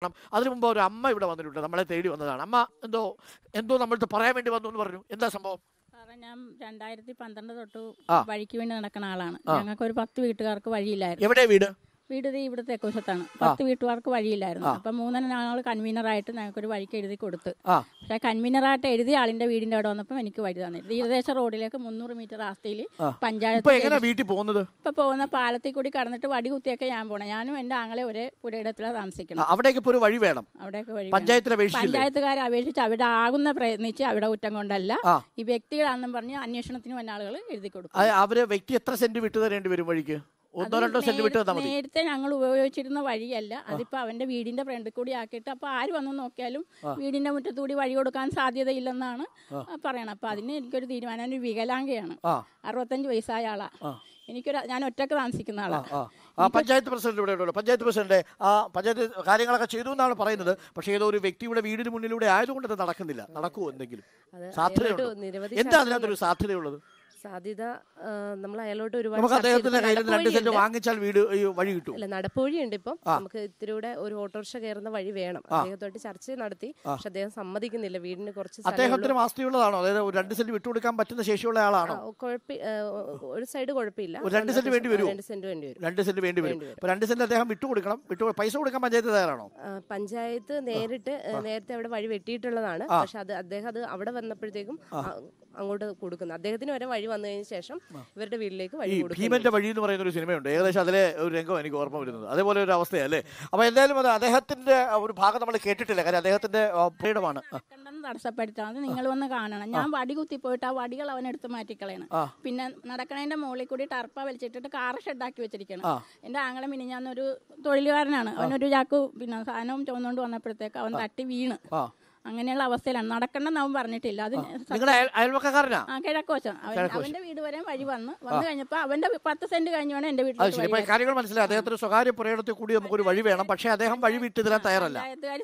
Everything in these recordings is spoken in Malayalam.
കാരണം അതിനു മുമ്പ് ഒരു അമ്മ ഇവിടെ വന്നിട്ടുണ്ട് നമ്മളെ തേടി വന്നതാണ് അമ്മ എന്തോ എന്തോ നമ്മൾക്ക് പറയാൻ വേണ്ടി വന്നു എന്ന് പറഞ്ഞു എന്താ സംഭവം ഞാൻ രണ്ടായിരത്തി പന്ത്രണ്ട് തൊട്ട് വഴിക്ക് വേണ്ടി നടക്കുന്ന ആളാണ് ഞങ്ങൾക്ക് ഒരു പത്ത് വീട്ടുകാർക്ക് വഴിയില്ലായിരുന്നു എവിടെ വീട് വീട് ഇവിടുത്തെ കുശത്താണ് പത്ത് വീട്ടുകാർക്ക് വഴിയില്ലായിരുന്നു അപ്പൊ മൂന്നര നാൾ ഞങ്ങൾക്ക് ഒരു വഴിക്ക് എഴുതി കൊടുത്ത് പക്ഷെ കൺവീനറായിട്ട് എഴുതിയ ആളിന്റെ വീടിന്റെ അവിടെ വന്നപ്പോൾ എനിക്ക് വഴി തന്നെ തീരദേശ റോഡിലേക്ക് മുന്നൂറ് മീറ്റർ ആസ്തിയിൽ പഞ്ചായത്ത് ഇപ്പൊ പോകുന്ന പാലത്തിൽ കൂടി കടന്നിട്ട് വടി കുത്തിയൊക്കെ ഞാൻ പോണേ ഞാനും എന്റെ ആങ്ങളെ ഒരേ പുരയിടത്തിലാണ് താമസിക്കുന്നത് അവിടേക്ക് ഒരു വഴി വേണം അവിടേക്ക് വഴി പഞ്ചായത്തുകാരെ അപേക്ഷിച്ച് അവിടെ ആകുന്ന പ്രയത്നിച്ച് അവിടെ കുറ്റം കൊണ്ടല്ല ഈ വ്യക്തികളാണെന്നും പറഞ്ഞ് അന്വേഷണത്തിന് വന്ന ആളുകൾ എഴുതി കൊടുക്കും അവര് വ്യക്തി എത്ര സെന്റ് വിട്ടു തരേണ്ടി വരും വഴിക്ക് ഒന്നോ രണ്ടോ സെന്റിമീറ്റർ തന്നാൽ നേരത്തെ ഞങ്ങൾ ഉപയോഗിച്ചിരുന്ന വഴിയല്ല അതിപ്പോ അവന്റെ വീടിന്റെ ഫ്രണ്ടിൽ കൂടി ആക്കിയിട്ട് അപ്പൊ ആര് വന്ന് നോക്കിയാലും വീടിന്റെ മുറ്റത്തുകൂടി വഴി കൊടുക്കാൻ സാധ്യതയില്ലെന്നാണ് പറയണത് അപ്പൊ അതിന് എനിക്കൊരു തീരുമാനം വികലാംഗയാണ് അറുപത്തഞ്ച് വയസ്സായ ആളാ എനിക്കൊരു ഞാൻ ഒറ്റക്ക് താമസിക്കുന്ന ആളാ പഞ്ചായത്ത് പ്രസിഡന്റ് ഇവിടെ ഉണ്ടല്ലോ പഞ്ചായത്ത് പ്രസിഡന്റ് ആ പഞ്ചായത്ത് കാര്യങ്ങളൊക്കെ ചെയ്തു എന്നാണ് പറയുന്നത് പക്ഷേ ഏതോ ഒരു വ്യക്തിയുടെ വീടിന് മുന്നിലൂടെ ആയതുകൊണ്ട് അത് നടക്കുന്നില്ല നടക്കുമോ എന്തെങ്കിലും സാധ്യതയുണ്ട് എന്താ അതിനകത്തൊരു സാധ്യതയുള്ളത് സാധ്യത നമ്മൾ അയാളോട്ട് ഒരുപാട് വാങ്ങിച്ചാൽ വീട് വഴി കിട്ടും അല്ല നടപ്പുവഴിയുണ്ട് ഇപ്പം നമുക്ക് ഇത്തിരിയുടെ ഒരു ഓട്ടോറിക്ഷ കയറുന്ന വഴി വേണം അദ്ദേഹത്തോട്ട് ചർച്ച നടത്തി പക്ഷെ അദ്ദേഹം സമ്മതിക്കുന്നില്ല വീടിന് കുറച്ച് അദ്ദേഹത്തിന് വാസ്തുള്ളതാണോ അതായത് രണ്ട് സെന്റ് വിട്ടു കൊടുക്കാൻ പറ്റുന്ന ശേഷിയുള്ള ആളാണോ ഒരു സൈഡ് കുഴപ്പമില്ല രണ്ട് സെന്റ് വേണ്ടി വരും രണ്ട് സെന്റ് വേണ്ടി വരും രണ്ട് സെന്റ് വേണ്ടി വരും രണ്ട് സെന്റ് അദ്ദേഹം വിട്ടുകൊടുക്കണം വിട്ടു പൈസ കൊടുക്കാൻ പഞ്ചായത്ത് തയ്യാറാണോ പഞ്ചായത്ത് നേരിട്ട് നേരത്തെ അവിടെ വഴി വെട്ടിയിട്ടുള്ളതാണ് പക്ഷെ അത് അദ്ദേഹം അത് അവിടെ വന്നപ്പോഴത്തേക്കും അങ്ങോട്ട് കൊടുക്കുന്നത് അദ്ദേഹത്തിന് വരെ വഴി വന്നതിന് ശേഷം ഇവരുടെ വീട്ടിലേക്ക് വഴി ഭീമന്റെ വഴി എന്ന് പറയുന്ന ഒരു സിനിമയുണ്ട് ഏകദേശം അതിലെ ഒരു രംഗം എനിക്ക് ഓർമ്മ വരുന്നത് അതേപോലെ ഒരു അവസ്ഥയല്ലേ അപ്പൊ എന്തായാലും അത് അദ്ദേഹത്തിന്റെ ഒരു ഭാഗം നമ്മൾ കേട്ടിട്ടില്ല കാര്യം അദ്ദേഹത്തിന്റെ പ്രീഡമാണ് തടസ്സപ്പെടുത്താതെ നിങ്ങൾ വന്ന് കാണണം ഞാൻ വടി കുത്തി പോയിട്ട് ആ വടികൾ അവൻ എടുത്ത് മാറ്റിക്കളയണം പിന്നെ നടക്കണേന്റെ മുകളിൽ കൂടി ടർപ്പ വലിച്ചിട്ടിട്ട് കാറ് ഷെഡാക്കി വെച്ചിരിക്കണം എന്റെ ആങ്ങളെ മിനി ഞാൻ ഒരു തൊഴിലുകാരനാണ് അവനൊരു ചാക്കു പിന്നെ സാധനവും ചുമന്നുകൊണ്ട് വന്നപ്പോഴത്തേക്ക് അവൻ തട്ടി വീണ് അങ്ങനെയുള്ള അവസ്ഥയിലാണ് നടക്കണമെന്ന് അവൻ പറഞ്ഞിട്ടില്ല അത് കിഴക്കോശം ആ അവന്റെ വീട് വരെ വഴി വന്ന് വന്നു കഴിഞ്ഞപ്പോ അവന്റെ പത്ത് സെന്റ് കഴിഞ്ഞാണ് എന്റെ വീട്ടിൽ കാര്യങ്ങൾ മനസ്സിലായി അദ്ദേഹത്തിന് സ്വകാര്യ പ്രേരണത്തിൽ കൂടി നമുക്കൊരു വഴി വേണം പക്ഷേ അദ്ദേഹം വഴി വിട്ട് തരാൻ തയ്യാറല്ല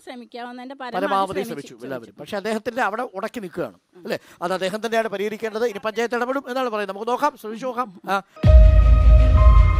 ശ്രമിക്കാവുന്നതിന്റെ പരമാവധി ശ്രമിച്ചു പക്ഷേ അദ്ദേഹത്തിന്റെ അവിടെ ഉടക്കി നിൽക്കുകയാണ് അല്ലേ അത് അദ്ദേഹം തന്നെയാണ് പരിഹരിക്കേണ്ടത് ഇനി പഞ്ചായത്ത് ഇടപെടും എന്നാണ് പറയുന്നത് നമുക്ക് നോക്കാം ശ്രമിച്ചു നോക്കാം